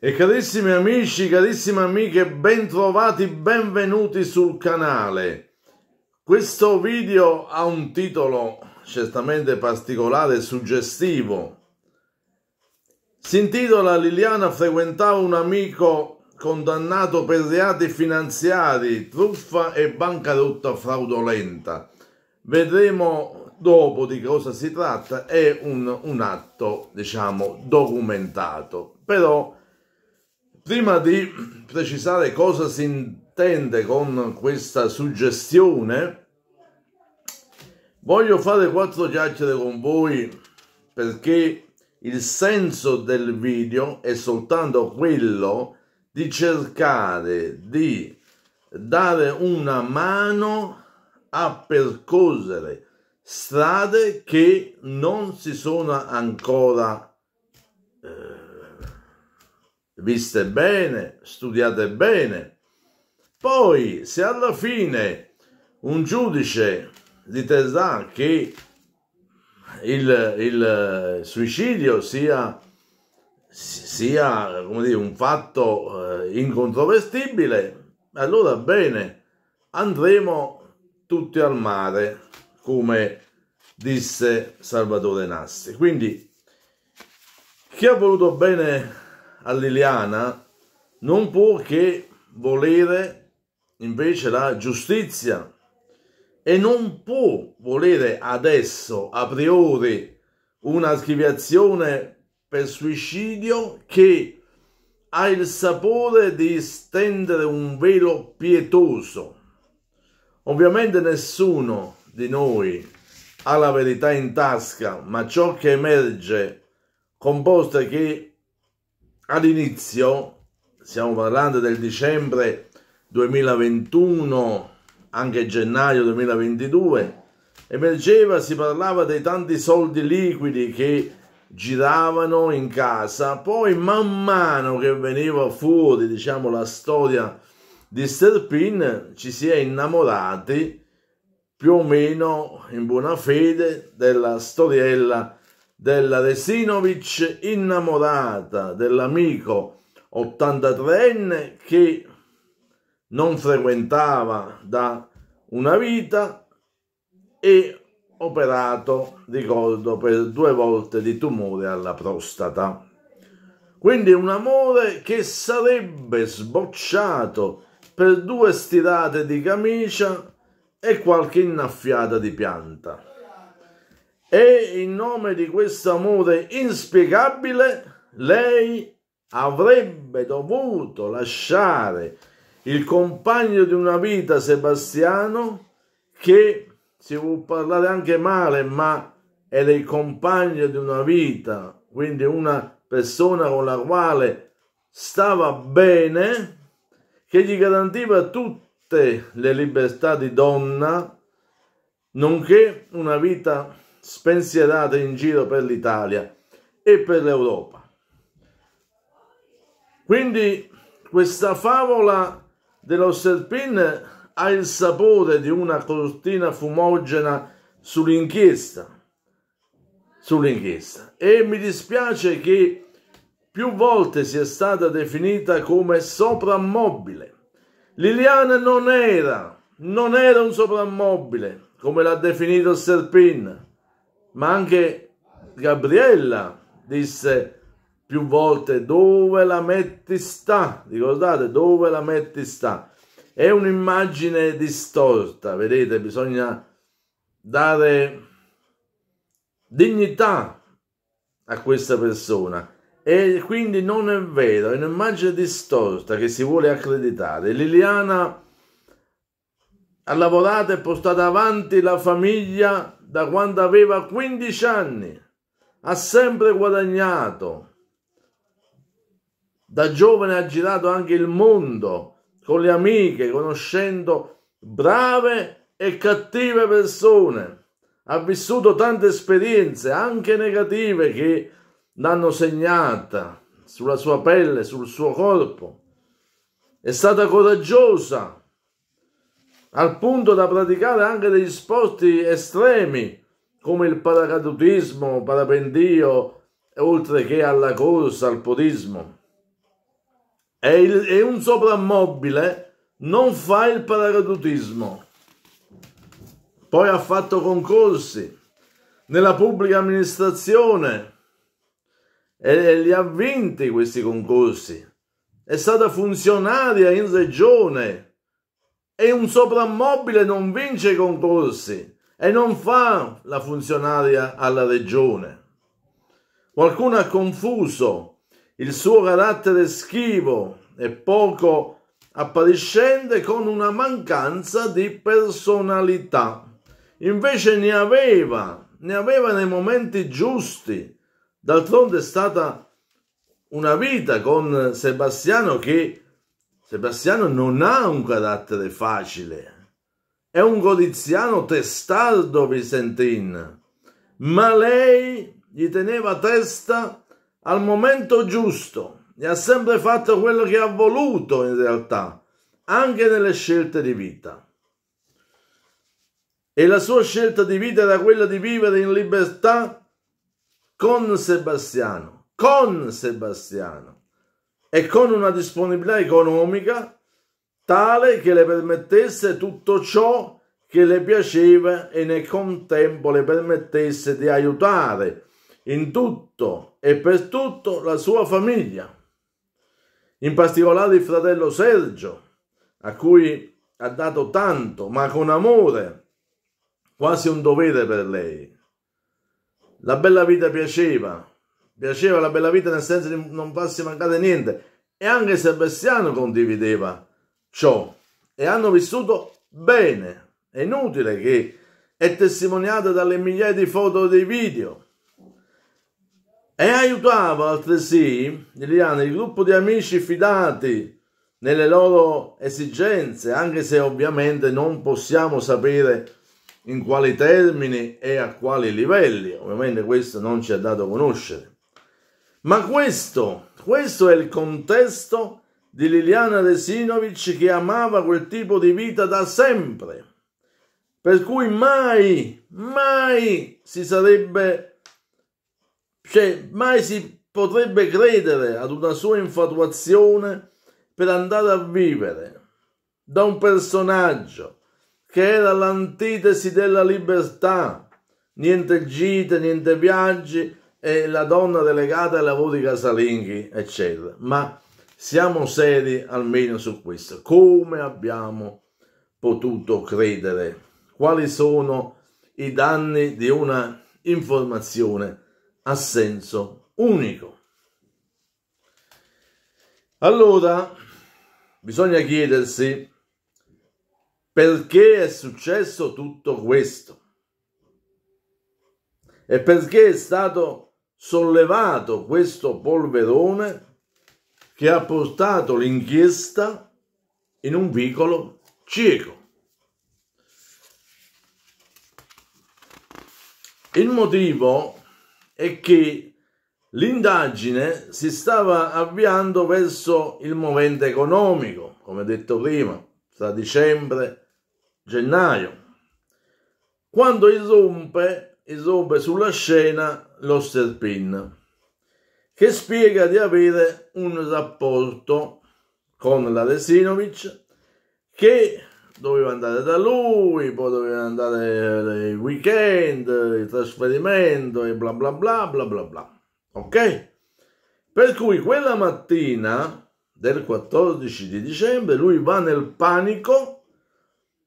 E carissimi amici, carissime amiche, bentrovati, benvenuti sul canale. Questo video ha un titolo certamente particolare e suggestivo. Si intitola Liliana frequentava un amico condannato per reati finanziari, truffa e bancarotta fraudolenta. Vedremo dopo di cosa si tratta, è un, un atto, diciamo, documentato. Però Prima di precisare cosa si intende con questa suggestione, voglio fare quattro chiacchiere con voi perché il senso del video è soltanto quello di cercare di dare una mano a percorrere strade che non si sono ancora eh, viste bene, studiate bene. Poi, se alla fine un giudice diterà che il, il eh, suicidio sia, sia dire, un fatto eh, incontrovestibile, allora bene, andremo tutti al mare, come disse Salvatore Nassi. Quindi, chi ha voluto bene a Liliana non può che volere invece la giustizia e non può volere adesso a priori un'archiviazione per suicidio che ha il sapore di stendere un velo pietoso. Ovviamente nessuno di noi ha la verità in tasca, ma ciò che emerge comporta che all'inizio, stiamo parlando del dicembre 2021, anche gennaio 2022, emergeva, si parlava dei tanti soldi liquidi che giravano in casa, poi man mano che veniva fuori, diciamo, la storia di Sterpin, ci si è innamorati più o meno in buona fede della storiella della Resinovic innamorata dell'amico 83enne che non frequentava da una vita e operato, ricordo, per due volte di tumore alla prostata. Quindi un amore che sarebbe sbocciato per due stirate di camicia e qualche innaffiata di pianta e in nome di questo amore inspiegabile lei avrebbe dovuto lasciare il compagno di una vita Sebastiano che si può parlare anche male ma era il compagno di una vita quindi una persona con la quale stava bene che gli garantiva tutte le libertà di donna nonché una vita spensierate in giro per l'Italia e per l'Europa. Quindi questa favola dello Serpin ha il sapore di una cortina fumogena sull'inchiesta, sull'inchiesta e mi dispiace che più volte sia stata definita come soprammobile. Liliana non era, non era un soprammobile, come l'ha definito Serpin ma anche Gabriella disse più volte dove la metti sta, ricordate dove la metti sta. È un'immagine distorta, vedete, bisogna dare dignità a questa persona e quindi non è vero, è un'immagine distorta che si vuole accreditare. Liliana ha lavorato e portato avanti la famiglia da quando aveva 15 anni. Ha sempre guadagnato. Da giovane ha girato anche il mondo con le amiche, conoscendo brave e cattive persone. Ha vissuto tante esperienze, anche negative, che l'hanno segnata sulla sua pelle, sul suo corpo. È stata coraggiosa al punto da praticare anche degli sport estremi come il paracadutismo, parapendio, oltre che alla corsa, al podismo. E, il, e un soprammobile non fa il paracadutismo. Poi ha fatto concorsi nella pubblica amministrazione e, e li ha vinti questi concorsi. È stata funzionaria in regione e un soprammobile non vince i concorsi e non fa la funzionaria alla regione. Qualcuno ha confuso il suo carattere schivo e poco appariscente con una mancanza di personalità. Invece ne aveva, ne aveva nei momenti giusti. D'altronde è stata una vita con Sebastiano che Sebastiano non ha un carattere facile, è un goliziano testardo Visentin, ma lei gli teneva testa al momento giusto e ha sempre fatto quello che ha voluto in realtà, anche nelle scelte di vita. E la sua scelta di vita era quella di vivere in libertà con Sebastiano, con Sebastiano e con una disponibilità economica tale che le permettesse tutto ciò che le piaceva e nel contempo le permettesse di aiutare in tutto e per tutto la sua famiglia, in particolare il fratello Sergio, a cui ha dato tanto, ma con amore, quasi un dovere per lei. La bella vita piaceva, Piaceva la bella vita nel senso di non farsi mancare niente. E anche Sebastiano condivideva ciò. E hanno vissuto bene. È inutile che è testimoniato dalle migliaia di foto e dei video. E aiutava altresì Liliana il gruppo di amici fidati nelle loro esigenze, anche se ovviamente non possiamo sapere in quali termini e a quali livelli, ovviamente questo non ci è dato conoscere. Ma questo, questo è il contesto di Liliana Resinovic che amava quel tipo di vita da sempre, per cui mai, mai si sarebbe, cioè mai si potrebbe credere ad una sua infatuazione per andare a vivere da un personaggio che era l'antitesi della libertà, niente gite, niente viaggi, e la donna delegata ai lavori casalinghi, eccetera. Ma siamo seri almeno su questo. Come abbiamo potuto credere? Quali sono i danni di una informazione a senso unico? Allora, bisogna chiedersi perché è successo tutto questo e perché è stato sollevato questo polverone che ha portato l'inchiesta in un vicolo cieco. Il motivo è che l'indagine si stava avviando verso il momento economico, come detto prima, tra dicembre e gennaio, quando irrompe, irrompe sulla scena lo Serpin, che spiega di avere un rapporto con la l'Aresinovic che doveva andare da lui, poi doveva andare il weekend, il trasferimento e bla bla bla bla bla bla. Ok? Per cui quella mattina del 14 di dicembre lui va nel panico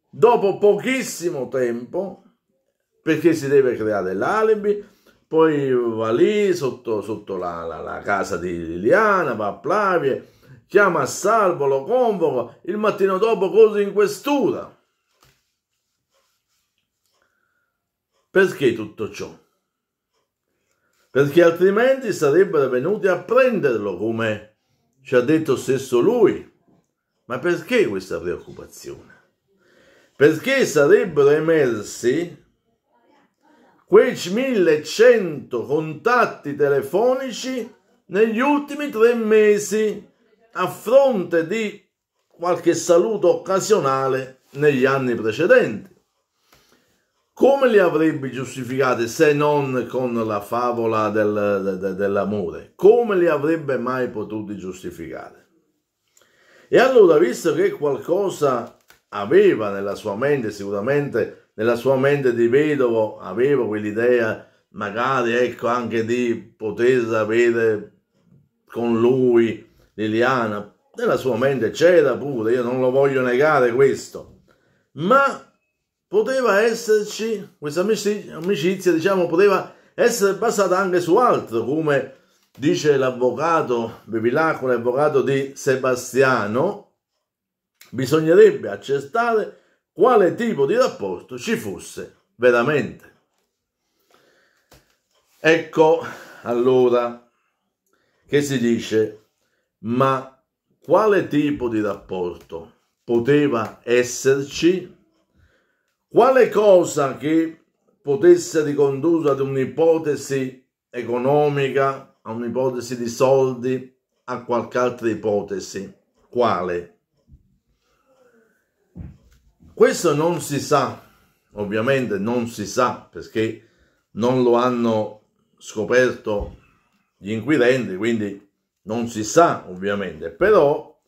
dopo pochissimo tempo perché si deve creare l'alibi poi va lì sotto, sotto la, la, la, casa di Liliana, va a Plavie, chiama a salvo, lo convoca, il mattino dopo cose in questura. Perché tutto ciò? Perché altrimenti sarebbero venuti a prenderlo, come ci ha detto stesso lui. Ma perché questa preoccupazione? Perché sarebbero emersi quei 1100 contatti telefonici negli ultimi tre mesi a fronte di qualche saluto occasionale negli anni precedenti. Come li avrebbe giustificati se non con la favola del, de, dell'amore? Come li avrebbe mai potuti giustificare? E allora, visto che qualcosa aveva nella sua mente sicuramente nella sua mente di vedovo aveva quell'idea magari ecco anche di poter avere con lui Liliana, nella sua mente c'era pure, io non lo voglio negare questo, ma poteva esserci questa amicizia, diciamo, poteva essere basata anche su altro, come dice l'avvocato Bevilacqua, l'avvocato di Sebastiano, bisognerebbe accertare quale tipo di rapporto ci fosse veramente. Ecco allora che si dice, ma quale tipo di rapporto poteva esserci? Quale cosa che potesse ricondurre ad un'ipotesi economica, a un'ipotesi di soldi, a qualche altra ipotesi? Quale? Questo non si sa, ovviamente non si sa perché non lo hanno scoperto gli inquirenti, quindi non si sa ovviamente, però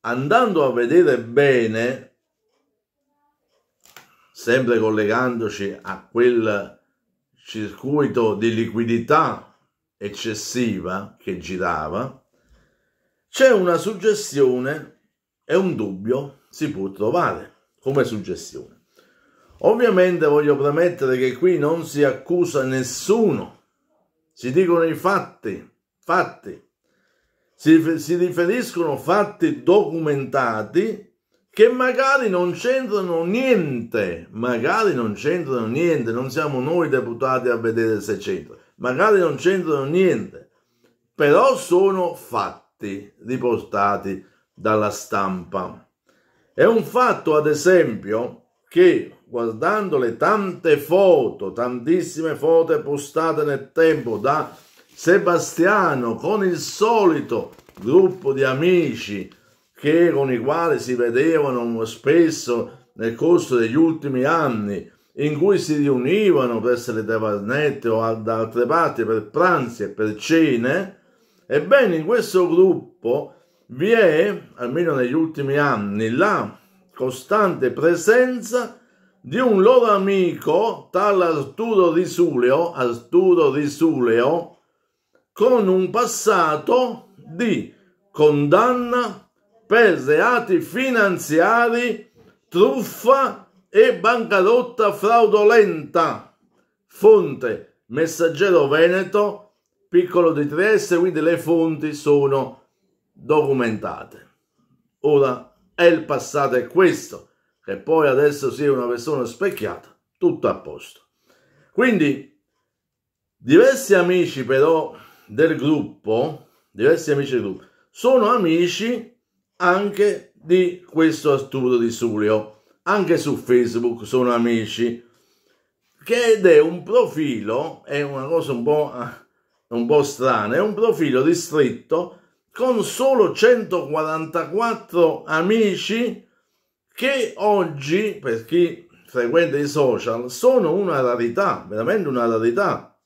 andando a vedere bene, sempre collegandoci a quel circuito di liquidità eccessiva che girava, c'è una suggestione e un dubbio si può trovare come suggestione. Ovviamente voglio premettere che qui non si accusa nessuno, si dicono i fatti, fatti, si, si riferiscono fatti documentati che magari non c'entrano niente, magari non c'entrano niente, non siamo noi deputati a vedere se c'entra, magari non c'entrano niente, però sono fatti riportati dalla stampa. È un fatto, ad esempio, che guardando le tante foto, tantissime foto postate nel tempo da Sebastiano con il solito gruppo di amici che, con i quali si vedevano spesso nel corso degli ultimi anni, in cui si riunivano presso le tavernette o da altre parti per pranzi e per cene, ebbene in questo gruppo vi è, almeno negli ultimi anni, la costante presenza di un loro amico, tal Arturo Risuleo, Arturo Risuleo, con un passato di condanna per reati finanziari, truffa e bancarotta fraudolenta. Fonte Messaggero Veneto, Piccolo di Trieste, quindi le fonti sono documentate. Ora è il passato è questo, che poi adesso sia una persona specchiata, tutto a posto. Quindi diversi amici però del gruppo, diversi amici del gruppo, sono amici anche di questo Arturo di Sulio, anche su Facebook sono amici, che ed è un profilo, è una cosa un po', eh, un po' strana, è un profilo ristretto con solo 144 amici che oggi, per chi frequenta i social, sono una rarità, veramente una rarità,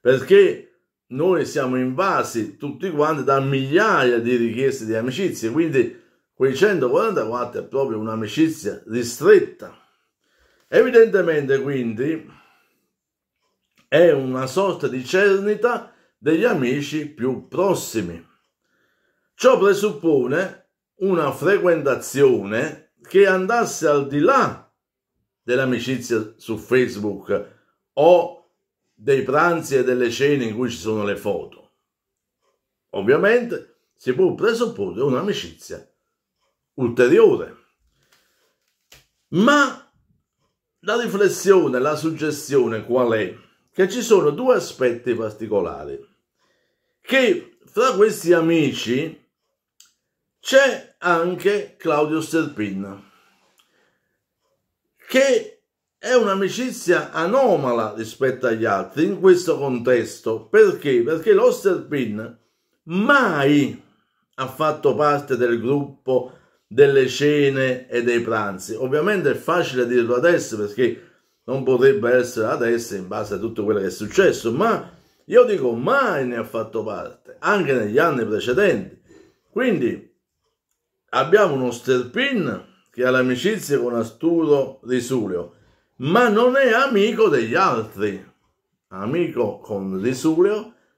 perché noi siamo invasi tutti quanti da migliaia di richieste di amicizie, quindi quei 144 è proprio un'amicizia ristretta. Evidentemente quindi è una sorta di cernita degli amici più prossimi. Ciò presuppone una frequentazione che andasse al di là dell'amicizia su Facebook o dei pranzi e delle cene in cui ci sono le foto. Ovviamente si può presupporre un'amicizia ulteriore. Ma la riflessione, la suggestione qual è? Che ci sono due aspetti particolari che fra questi amici c'è anche Claudio Sterpin, che è un'amicizia anomala rispetto agli altri in questo contesto. Perché? Perché lo Sterpin mai ha fatto parte del gruppo delle cene e dei pranzi. Ovviamente è facile dirlo adesso perché non potrebbe essere adesso in base a tutto quello che è successo, ma io dico mai ne ha fatto parte, anche negli anni precedenti. Quindi abbiamo uno Sterpin che ha l'amicizia con Asturo di ma non è amico degli altri. Amico con Di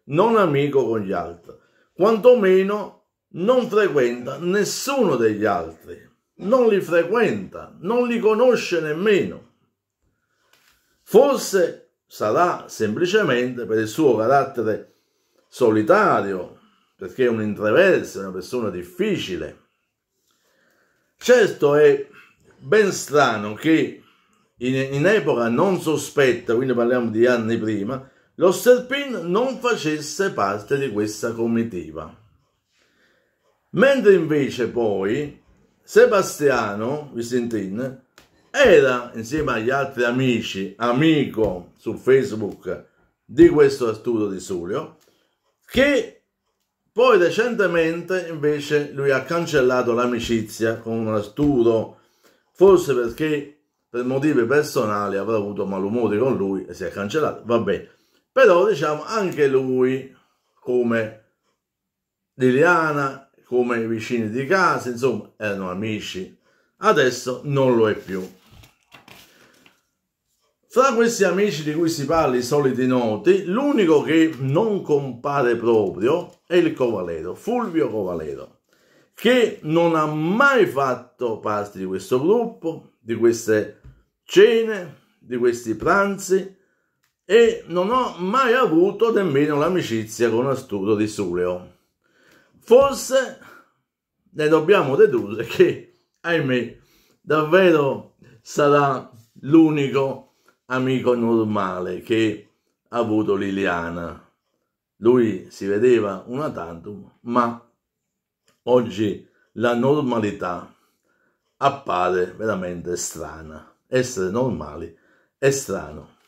non amico con gli altri. Quantomeno non frequenta nessuno degli altri. Non li frequenta, non li conosce nemmeno. Forse sarà semplicemente per il suo carattere solitario, perché è un introverso, è una persona difficile Certo è ben strano che in, in epoca non sospetta, quindi parliamo di anni prima, lo Sterpin non facesse parte di questa comitiva. Mentre invece poi Sebastiano Vicentin era insieme agli altri amici, amico su Facebook di questo Arturo Di Sulio, che poi recentemente invece lui ha cancellato l'amicizia con Arturo, forse perché per motivi personali avrà avuto malumori con lui e si è cancellato, vabbè. Però diciamo anche lui, come Liliana, come i vicini di casa, insomma, erano amici. Adesso non lo è più. Fra questi amici di cui si parla, i soliti noti, l'unico che non compare proprio è il Covalero, Fulvio Covalero, che non ha mai fatto parte di questo gruppo, di queste cene, di questi pranzi e non ho mai avuto nemmeno l'amicizia con Asturo di Suleo. Forse ne dobbiamo dedurre che, ahimè, davvero sarà l'unico amico normale che ha avuto Liliana. Lui si vedeva una tantum, ma oggi la normalità appare veramente strana. Essere normali è strano.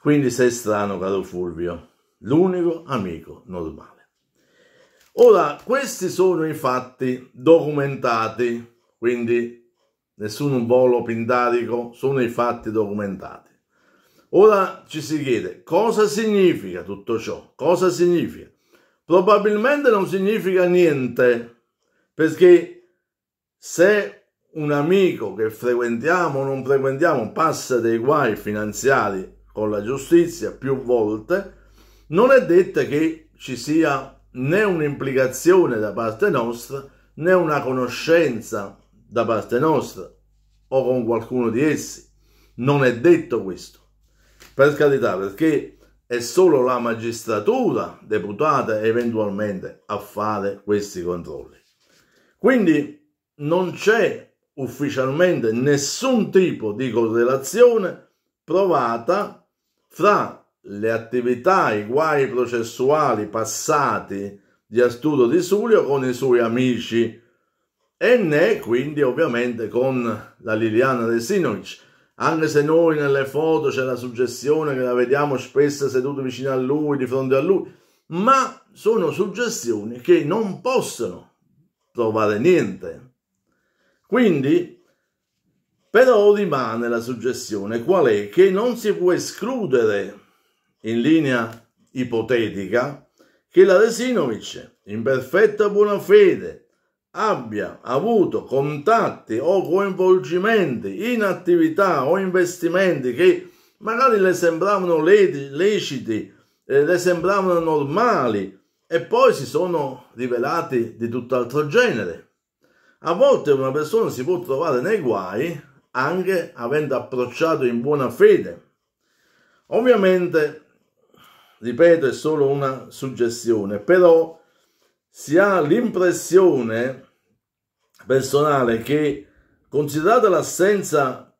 Quindi sei strano, caro Fulvio, l'unico amico normale. Ora, questi sono i fatti documentati, quindi nessun volo pindarico sono i fatti documentati. Ora ci si chiede cosa significa tutto ciò, cosa significa? Probabilmente non significa niente, perché se un amico che frequentiamo o non frequentiamo passa dei guai finanziari con la giustizia più volte, non è detto che ci sia né un'implicazione da parte nostra né una conoscenza da parte nostra o con qualcuno di essi. Non è detto questo, per carità, perché è solo la magistratura deputata eventualmente a fare questi controlli. Quindi non c'è ufficialmente nessun tipo di correlazione provata fra le attività, i guai processuali passati di Arturo Di Sulio con i suoi amici e né quindi ovviamente con la Liliana Desinovic. Anche se noi nelle foto c'è la suggestione che la vediamo spesso seduta vicino a lui, di fronte a lui, ma sono suggestioni che non possono trovare niente. Quindi, però rimane la suggestione qual è? Che non si può escludere in linea ipotetica che la Resinovic, in perfetta buona fede, abbia avuto contatti o coinvolgimenti in attività o investimenti che magari le sembravano leciti, eh, le sembravano normali e poi si sono rivelati di tutt'altro genere. A volte una persona si può trovare nei guai anche avendo approcciato in buona fede. Ovviamente, ripeto, è solo una suggestione, però si ha l'impressione personale che, considerata l'assenza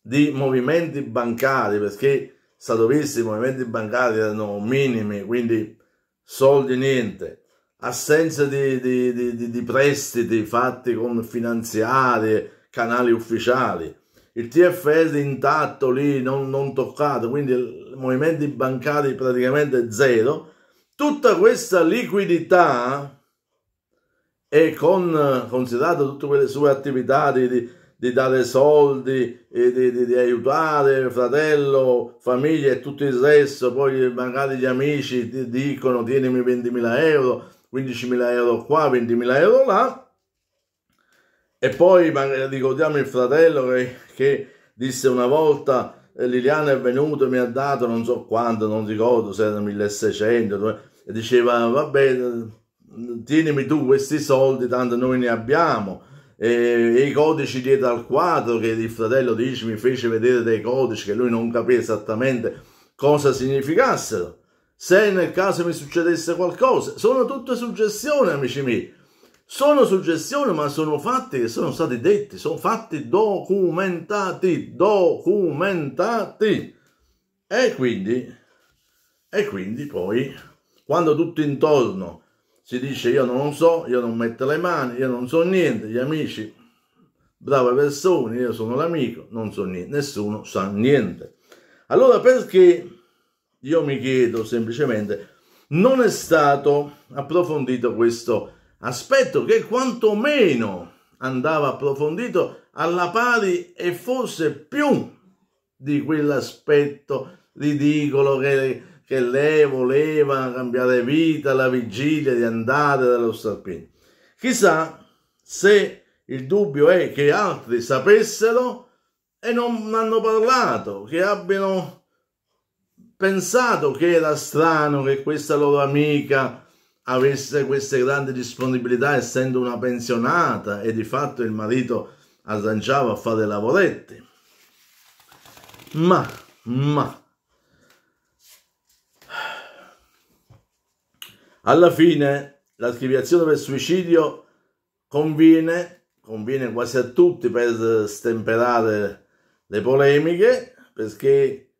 di movimenti bancari, perché stato visto i movimenti bancari erano minimi, quindi soldi niente, assenza di, di, di, di prestiti fatti con finanziarie, canali ufficiali, il TFS intatto lì, non, non toccato, quindi il, movimenti bancari praticamente zero, tutta questa liquidità e con, considerato tutte quelle sue attività di, di, di dare soldi, di, di, aiutare fratello, famiglia e tutto il resto, poi magari gli amici ti dicono tienimi 20.000 euro, 15.000 euro qua, 20.000 euro là, e poi ricordiamo il fratello che, che disse una volta eh, Liliana è venuto e mi ha dato non so quanto, non ricordo se era 1600, e diceva va bene, tienimi tu questi soldi, tanto noi ne abbiamo. E, e i codici dietro al quadro che il fratello dice mi fece vedere dei codici che lui non capì esattamente cosa significassero. Se nel caso mi succedesse qualcosa, sono tutte suggestioni, amici miei. Sono suggestioni, ma sono fatti che sono stati detti, sono fatti documentati, documentati. E quindi, e quindi poi, quando tutto intorno si dice io non lo so, io non metto le mani, io non so niente, gli amici, brave persone, io sono l'amico, non so niente, nessuno sa niente. Allora perché io mi chiedo semplicemente, non è stato approfondito questo aspetto che quantomeno andava approfondito alla pari e forse più di quell'aspetto ridicolo che che lei voleva cambiare vita alla vigilia di andare dallo serpente. Chissà se il dubbio è che altri sapessero e non hanno parlato, che abbiano pensato che era strano che questa loro amica avesse queste grandi disponibilità essendo una pensionata e di fatto il marito arrangiava a fare lavoretti. Ma, ma, Alla fine la schiviazione per suicidio conviene, conviene quasi a tutti per stemperare le polemiche, perché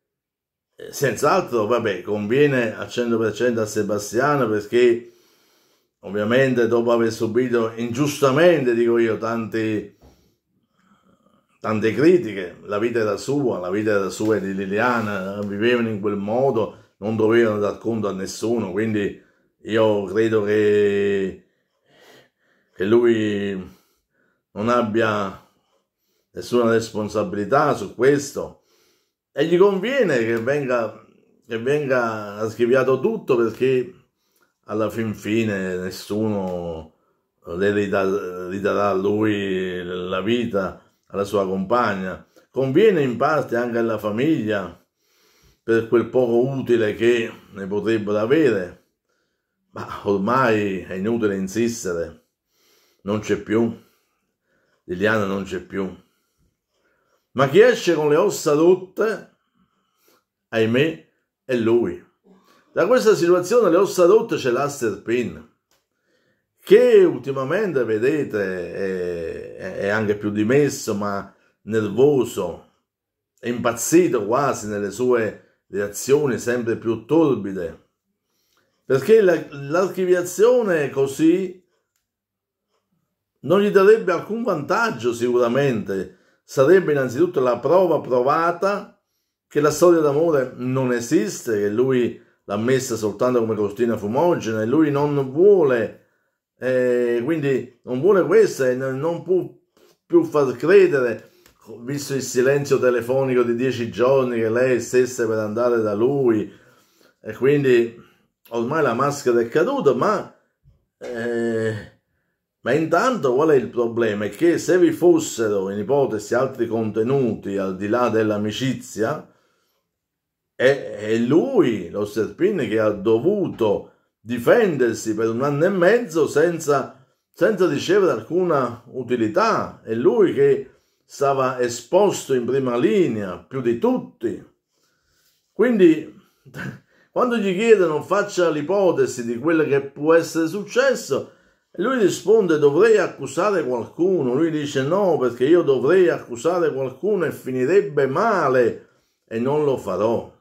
eh, senz'altro, vabbè, conviene al 100% a Sebastiano perché ovviamente dopo aver subito ingiustamente, dico io, tanti, tante critiche, la vita era sua, la vita era sua e di Liliana, vivevano in quel modo, non dovevano dar conto a nessuno, quindi io credo che, che lui non abbia nessuna responsabilità su questo e gli conviene che venga, che venga archiviato tutto perché alla fin fine nessuno le ridarà a lui la vita, alla sua compagna. Conviene in parte anche alla famiglia per quel poco utile che ne potrebbero avere. Ma ormai è inutile insistere, non c'è più, Liliana non c'è più. Ma chi esce con le ossa rotte, ahimè, è lui. Da questa situazione le ossa rotte c'è l'Aster Pin, che ultimamente, vedete, è, è anche più dimesso, ma nervoso, è impazzito quasi nelle sue reazioni sempre più torbide perché l'archiviazione così non gli darebbe alcun vantaggio sicuramente, sarebbe innanzitutto la prova provata che la storia d'amore non esiste, che lui l'ha messa soltanto come costina fumogena e lui non vuole, eh, quindi non vuole questa e non può più far credere, visto il silenzio telefonico di dieci giorni che lei stesse per andare da lui e quindi ormai la maschera è caduta, ma, eh, ma intanto qual è il problema? È che se vi fossero in ipotesi altri contenuti al di là dell'amicizia, è, è lui, lo Serpini, che ha dovuto difendersi per un anno e mezzo senza, senza ricevere alcuna utilità, è lui che stava esposto in prima linea più di tutti. Quindi quando gli chiedono faccia l'ipotesi di quello che può essere successo, lui risponde dovrei accusare qualcuno, lui dice no perché io dovrei accusare qualcuno e finirebbe male e non lo farò.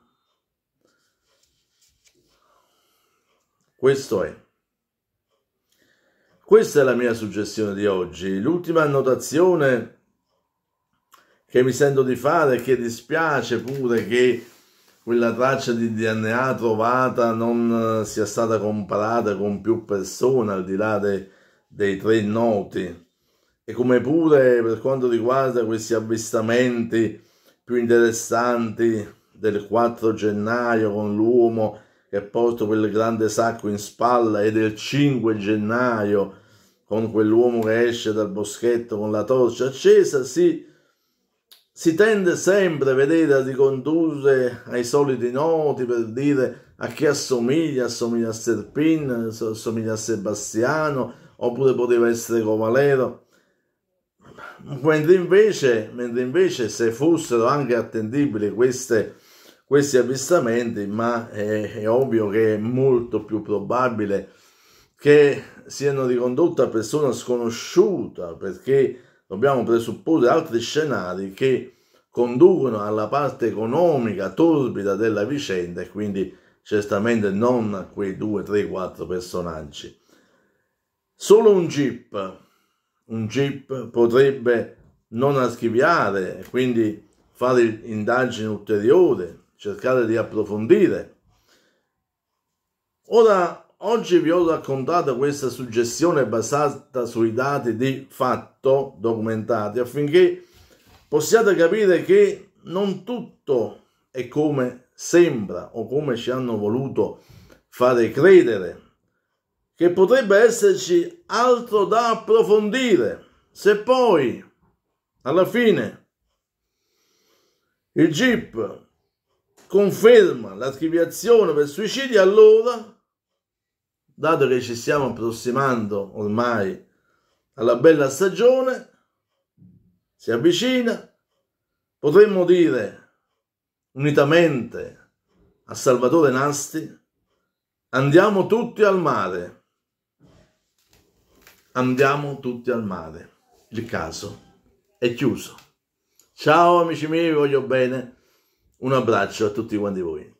Questo è. Questa è la mia suggestione di oggi. L'ultima annotazione che mi sento di fare e che dispiace pure che quella traccia di DNA trovata non eh, sia stata comparata con più persone al di là de, dei tre noti e come pure per quanto riguarda questi avvistamenti più interessanti del 4 gennaio con l'uomo che porta quel grande sacco in spalla e del 5 gennaio con quell'uomo che esce dal boschetto con la torcia accesa, sì, si tende sempre, vedete, a ricondurre ai soliti noti per dire a chi assomiglia, assomiglia a Serpin, assomiglia a Sebastiano, oppure poteva essere Covalero. Mentre invece, mentre invece se fossero anche attendibili queste, questi avvistamenti, ma è, è ovvio che è molto più probabile che siano ricondotte a persona sconosciuta, perché dobbiamo presupporre altri scenari che conducono alla parte economica torbida della vicenda e quindi certamente non a quei due, tre, quattro personaggi. Solo un GIP, un GIP potrebbe non archiviare e quindi fare indagini ulteriori, cercare di approfondire. Ora oggi vi ho raccontato questa suggestione basata sui dati di fatto documentati affinché possiate capire che non tutto è come sembra o come ci hanno voluto fare credere, che potrebbe esserci altro da approfondire. Se poi, alla fine, il GIP conferma l'archiviazione per suicidi, allora dato che ci stiamo approssimando ormai alla bella stagione, si avvicina, potremmo dire unitamente a Salvatore Nasti, andiamo tutti al mare, andiamo tutti al mare, il caso è chiuso. Ciao amici miei, vi voglio bene, un abbraccio a tutti quanti voi.